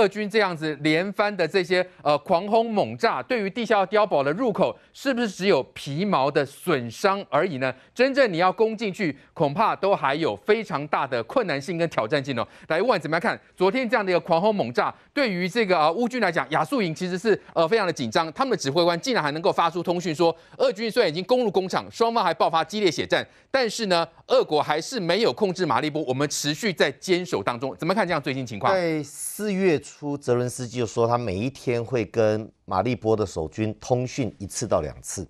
俄军这样子连番的这些呃狂轰猛炸，对于地下碉堡的入口，是不是只有皮毛的损伤而已呢？真正你要攻进去，恐怕都还有非常大的困难性跟挑战性哦。来，问怎么样看，昨天这样的一个狂轰猛炸，对于这个啊乌军来讲，亚速营其实是呃非常的紧张，他们的指挥官竟然还能够发出通讯说，俄军虽然已经攻入工厂，双方还爆发激烈血战，但是呢，俄国还是没有控制马利波，我们持续在坚守当中。怎么看这样最新情况？在四月。出泽伦斯基就说，他每一天会跟马利波的守军通讯一次到两次，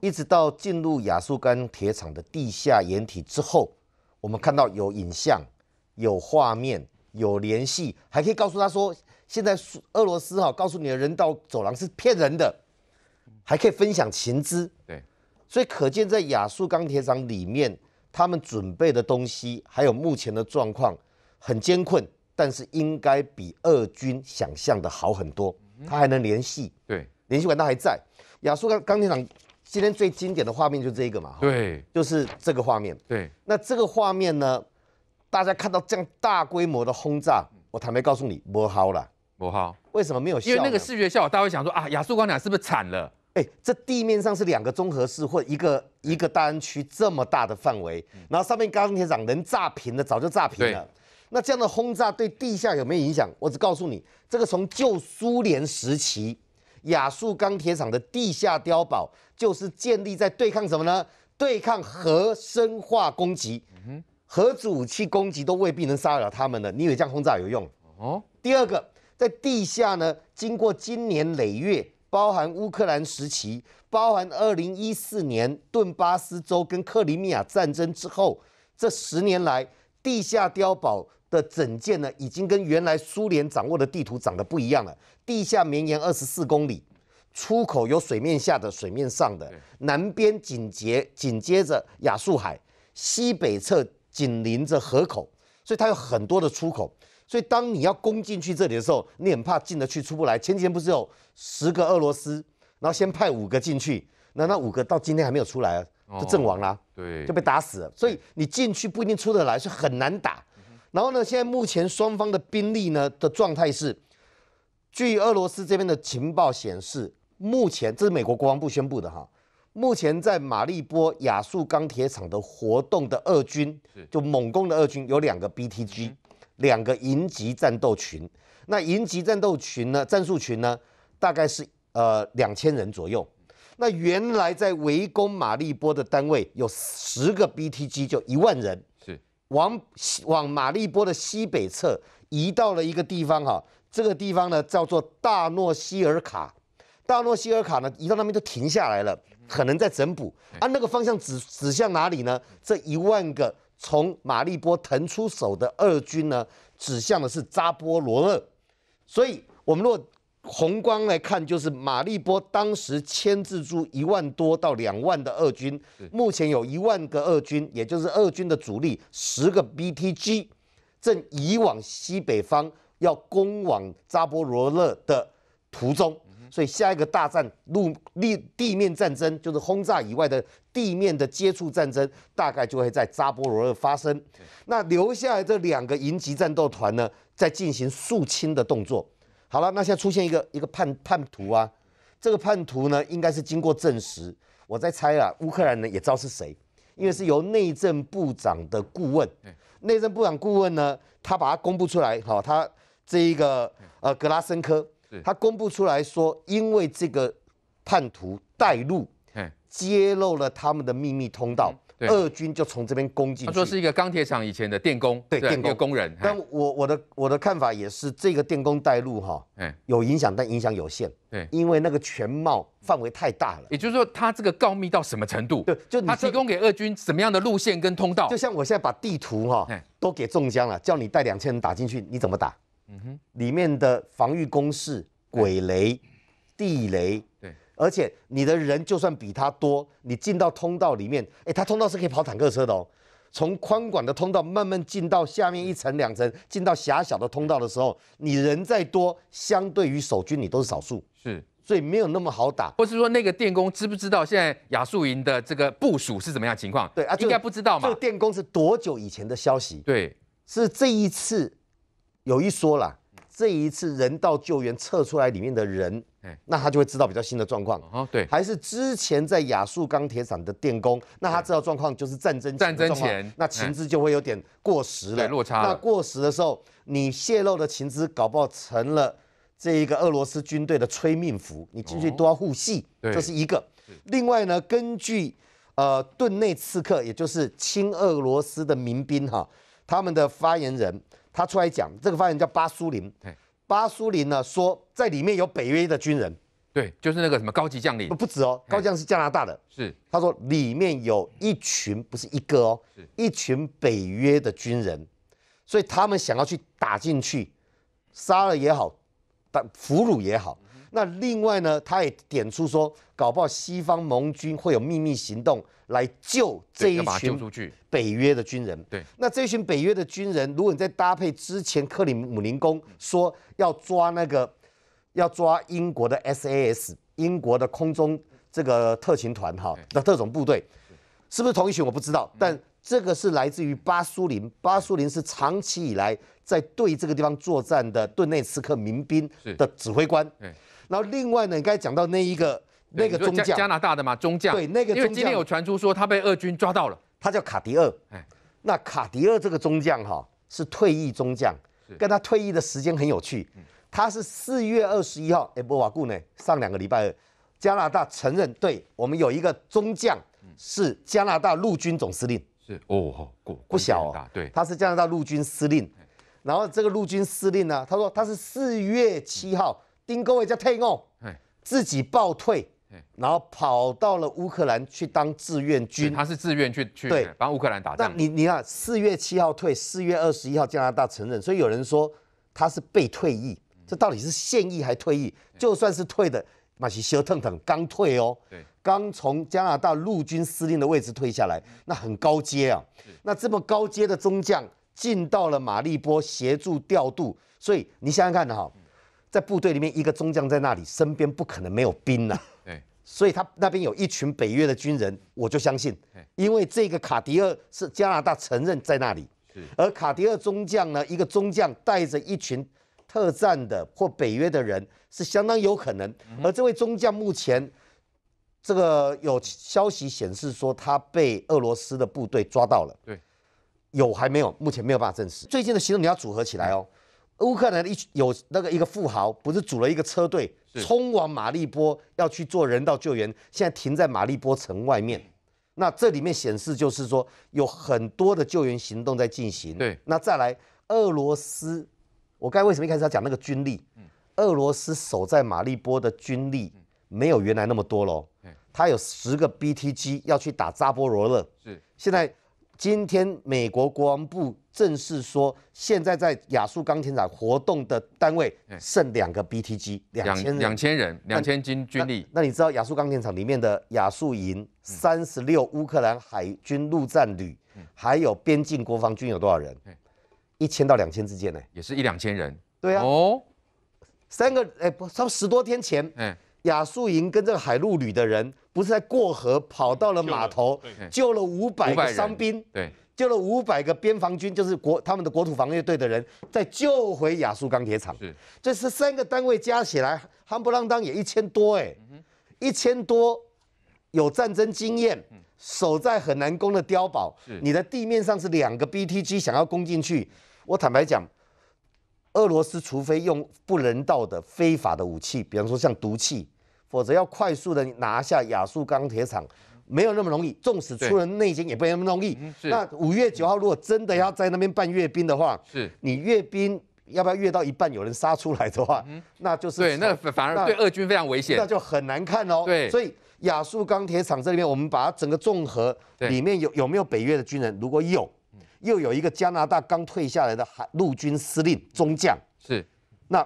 一直到进入亚速钢铁厂的地下掩体之后，我们看到有影像、有画面、有联系，还可以告诉他说，现在俄罗斯哈告诉你的人道走廊是骗人的，还可以分享情资。对，所以可见在亚速钢铁厂里面，他们准备的东西还有目前的状况很艰困。但是应该比二军想象的好很多，他还能联系，对，联系管道还在。亚速钢钢铁厂今天最经典的画面就这个嘛，对，就是这个画面。对，那这个画面呢，大家看到这样大规模的轰炸，我坦白告诉你，不好了，不好。为什么没有效？因为那个视觉效果，大家会想说啊，亚速钢铁厂是不是惨了？哎，这地面上是两个综合式或一个一个大安区这么大的范围，然后上面钢铁厂能炸平的早就炸平了。那这样的轰炸对地下有没有影响？我只告诉你，这个从旧苏联时期亚速钢铁厂的地下碉堡，就是建立在对抗什么呢？对抗核生化攻击，核子武器攻击都未必能杀得了他们的。你以为这样轰炸有用？哦。第二个，在地下呢，经过今年累月，包含乌克兰时期，包含二零一四年顿巴斯州跟克里米亚战争之后，这十年来。地下碉堡的整建呢，已经跟原来苏联掌握的地图长得不一样了。地下绵延二十四公里，出口有水面下的、水面上的，南边紧接紧接着亚速海，西北侧紧邻着河口，所以它有很多的出口。所以当你要攻进去这里的时候，你很怕进得去出不来。前几天不是有十个俄罗斯，然后先派五个进去，那那五个到今天还没有出来啊。就阵亡了，对，就被打死了。所以你进去不一定出得来，是很难打。然后呢，现在目前双方的兵力呢的状态是，据俄罗斯这边的情报显示，目前这是美国国防部宣布的哈，目前在马利波亚速钢铁厂的活动的俄军，就猛攻的俄军有两个 B T G，两个营级战斗群。那营级战斗群呢，战术群呢，大概是呃两千人左右。那原来在围攻马利波的单位有十个 B T G，就一万人，是往往马利波的西北侧移到了一个地方哈，这个地方呢叫做大诺西尔卡，大诺西尔卡呢移到那边就停下来了，可能在整补啊，那个方向指指向哪里呢？这一万个从马利波腾出手的二军呢，指向的是扎波罗热，所以我们如果宏观来看，就是马立波当时牵制住一万多到两万的俄军，目前有一万个俄军，也就是俄军的主力，十个 BTG 正移往西北方，要攻往扎波罗勒的途中，所以下一个大战路地地面战争，就是轰炸以外的地面的接触战争，大概就会在扎波罗勒发生。那留下来这两个营级战斗团呢，在进行肃清的动作。好了，那现在出现一个一个叛叛徒啊，这个叛徒呢，应该是经过证实，我在猜啊，乌克兰呢也知道是谁，因为是由内政部长的顾问，内政部长顾问呢，他把它公布出来，好，他这一个呃格拉申科，他公布出来说，因为这个叛徒带路，揭露了他们的秘密通道。二军就从这边攻进去。他说是一个钢铁厂以前的电工，对电工工人。但我我的我的看法也是，这个电工带路哈，有影响，但影响有限。对，因为那个全貌范围太大了。也就是说，他这个告密到什么程度？对，就他提供给二军什么样的路线跟通道？就像我现在把地图哈都给中江了，叫你带两千人打进去，你怎么打？嗯哼，里面的防御工事、鬼雷、地雷。而且你的人就算比他多，你进到通道里面，哎，他通道是可以跑坦克车的哦。从宽广的通道慢慢进到下面一层、两层，进到狭小的通道的时候，你人再多，相对于守军你都是少数，是，所以没有那么好打。或是说那个电工知不知道现在雅素营的这个部署是怎么样情况？对啊，应该不知道嘛。这电工是多久以前的消息？对，是这一次有一说了。这一次人道救援撤出来里面的人，那他就会知道比较新的状况啊。对，还是之前在亚速钢铁厂的电工，那他知道状况就是战争战争前，那情资就会有点过时了，落差。那过时的时候，你泄露的情资搞不好成了这一个俄罗斯军队的催命符，你进去都要护细。这是一个。另外呢，根据呃顿内刺客，也就是亲俄罗斯的民兵哈，他们的发言人。他出来讲这个发言人叫巴苏林，巴苏林呢说在里面有北约的军人，对，就是那个什么高级将领，不止哦，高将是加拿大的，是。他说里面有一群，不是一个哦，是一群北约的军人，所以他们想要去打进去，杀了也好，但俘虏也好。那另外呢，他也点出说，搞不好西方盟军会有秘密行动来救这一群北约的军人。对，那这一群北约的军人，如果你再搭配之前克里姆林宫说要抓那个，要抓英国的 S A S，英国的空中这个特勤团哈的特种部队，是不是同一群？我不知道。但这个是来自于巴苏林，巴苏林是长期以来在对这个地方作战的顿内茨克民兵的指挥官。然后另外呢，你刚才讲到那一个那个中将加拿大的嘛中将，对那个中将。今天有传出说他被俄军抓到了，他叫卡迪尔，哎，那卡迪尔这个中将哈是退役中将，跟他退役的时间很有趣，他是四月二十一号，哎不瓦固呢上两个礼拜，加拿大承认对我们有一个中将是加拿大陆军总司令，是哦不不小啊，对他是加拿大陆军司令，然后这个陆军司令呢，他说他是四月七号。丁哥威叫退哦，自己暴退，然后跑到了乌克兰去当志愿军。他是志愿去去对帮乌克兰打仗。但你你看，四月七号退，四月二十一号加拿大承认，所以有人说他是被退役。这到底是现役还退役？就算是退的，马西修腾腾刚退哦，对，刚从加拿大陆军司令的位置退下来，那很高阶啊。那这么高阶的中将进到了马利波协助调度，所以你想想看哈。在部队里面，一个中将在那里，身边不可能没有兵呐。所以他那边有一群北约的军人，我就相信。因为这个卡迪厄是加拿大承认在那里。而卡迪厄中将呢，一个中将带着一群特战的或北约的人，是相当有可能。而这位中将目前，这个有消息显示说他被俄罗斯的部队抓到了。对。有还没有？目前没有办法证实。最近的行动你要组合起来哦。乌克兰一有那个一个富豪，不是组了一个车队，冲往马利波，要去做人道救援，现在停在马利波城外面。那这里面显示就是说，有很多的救援行动在进行。对。那再来，俄罗斯，我刚才为什么一开始要讲那个军力？嗯。俄罗斯守在马利波的军力没有原来那么多喽。他有十个 BTG 要去打扎波罗勒。是。现在。今天美国国防部正式说，现在在亚速钢铁厂活动的单位剩两个 B T G，两千人，两千人，两千军军力。那你知道亚速钢铁厂里面的亚速营、三十六乌克兰海军陆战旅，还有边境国防军有多少人？一千到两千之间呢？也是一两千人。对啊，哦，三个，哎，不，不多十多天前，嗯。亚速营跟这个海陆旅的人，不是在过河跑到了码头，救了五百个伤兵，对，救了五百个边防军，就是国他们的国土防御队的人，再救回亚速钢铁厂。是，这是三个单位加起来，夯不啷当也一千多哎，一千多，有战争经验，守在很难攻的碉堡，你的地面上是两个 B T G 想要攻进去，我坦白讲，俄罗斯除非用不人道的非法的武器，比方说像毒气。否则要快速的拿下亚速钢铁厂，没有那么容易。纵使出了内奸也不那么容易。那五月九号如果真的要在那边办阅兵的话，是，你阅兵要不要阅到一半有人杀出来的话，那就是对，那反而对俄军非常危险，那就很难看哦。对，所以亚速钢铁厂这里面，我们把整个纵合里面有有没有北约的军人？如果有，又有一个加拿大刚退下来的海陆军司令中将，是，那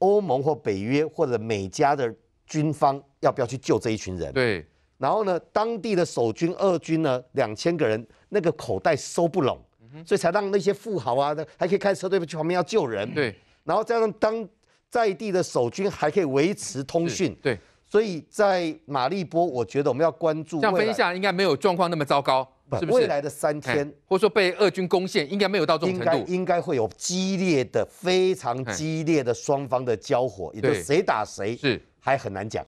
欧盟或北约或者美加的。军方要不要去救这一群人？对，然后呢，当地的守军二军呢，两千个人，那个口袋收不拢，所以才让那些富豪啊，还可以开车队去旁边要救人。对，然后再让当在地的守军还可以维持通讯。对，所以在马利波，我觉得我们要关注。像飞下，应该没有状况那么糟糕，不是？未来的三天，或者说被二军攻陷，应该没有到这种程度。应该应该会有激烈的、非常激烈的双方的交火，也就谁打谁是。还很难讲。